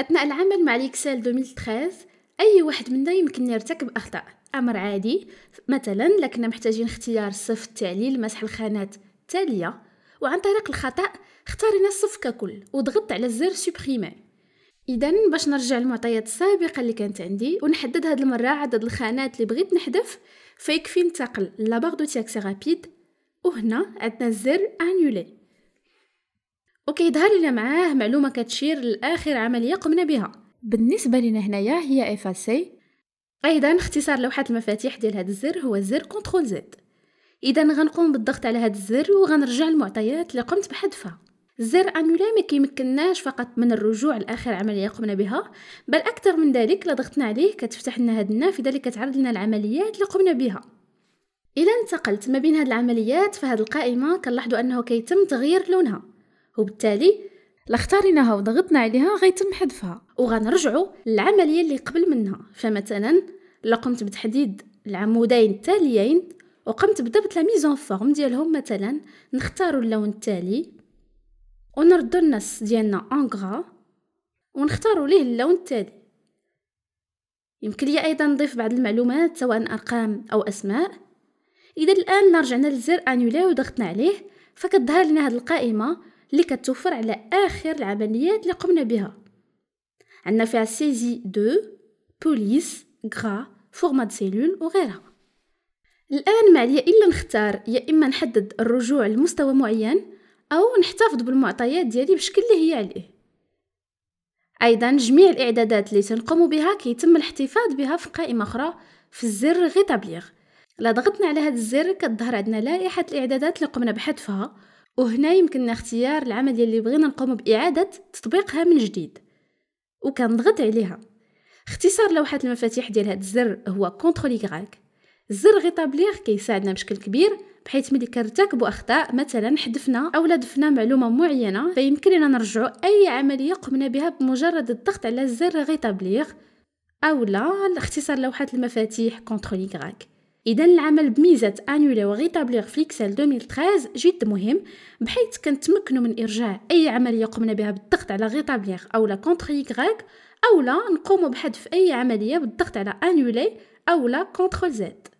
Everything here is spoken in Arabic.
أثناء العمل مع الإكسل 2013 أي واحد منا يمكن يرتكب أخطاء أمر عادي مثلا لكنا محتاجين اختيار صف التعليل مسح الخانات التالية وعن طريق الخطأ اختارنا الصف ككل وضغطت على الزر سوبريمي إذا باش نرجع للمعطيات السابقة اللي كانت عندي ونحدد هاد المرة عدد الخانات اللي بغيت نحذف فيكفي ننتقل لاباغ دو تياكسي رابيد وهنا عندنا الزر انيولي وكيظهر لنا معاه معلومه كتشير لاخر عمليه قمنا بها بالنسبه لنا هنايا هي اف سي ايضا اختصار لوحه المفاتيح ديال هذا الزر هو الزر كنترول زد اذا غنقوم بالضغط على هذا الزر وغنرجع المعطيات اللي قمت بحذفها الزر انولا ما كيمكنناش فقط من الرجوع لاخر عمليه قمنا بها بل اكثر من ذلك لو ضغطنا عليه كتفتح لنا هذه النافذه اللي كتعرض لنا العمليات اللي قمنا بها الا انتقلت ما بين هذه العمليات فهاد القائمه كنلاحظوا انه كيتم تغيير لونها وبالتالي لاختاريناها وضغطنا عليها غيتم حذفها وغنرجعوا للعمليه اللي قبل منها فمثلا لا قمت بتحديد العمودين التاليين وقمت بضبط لا ميزون فورم ديالهم مثلا نختاروا اللون التالي ونردوا النص ديالنا اون غرا ونختاروا ليه اللون التالي يمكن لي ايضا نضيف بعض المعلومات سواء ارقام او اسماء اذا الان رجعنا للزر انولي وضغطنا عليه فكتظهر لنا هذه القائمه اللي كتوفر على آخر العمليات اللي قمنا بها عندنا فيها سيزي دو بوليس غرا فورما د سيلول وغيرها الآن ما عليا إلا نختار يا إما نحدد الرجوع لمستوى معين أو نحتفظ بالمعطيات ديالي بشكل اللي هي عليه أيضا جميع الإعدادات اللي تنقوم بها كيتم الاحتفاظ بها في قائمة أخرى في الزر غي تابليغ لا ضغطنا على هذا الزر كتظهر عندنا لائحة الإعدادات اللي قمنا بحذفها وهنا يمكننا اختيار العملية اللي بغينا نقوم بإعادة تطبيقها من جديد وكنضغط عليها اختصار لوحة المفاتيح ديال هاد الزر هو كونترول يغراك الزر غيطابليغ كيساعدنا بشكل كبير بحيث ملي كنرتكبوا اخطاء مثلا حذفنا اولا دفنا معلومه معينه فيمكننا لنا نرجعوا اي عمليه قمنا بها بمجرد الضغط على الزر غيطابليغ لا اختصار لوحه المفاتيح كونترول يغراك اذا العمل بميزه انولي وغيتابليغ اكسل 2013 جد مهم بحيث كنتمكنوا من ارجاع اي عمليه قمنا بها بالضغط على غيتابليغ او لا كونتري غريك او لا نقوموا بحذف اي عمليه بالضغط على انولي او لا كونترول زد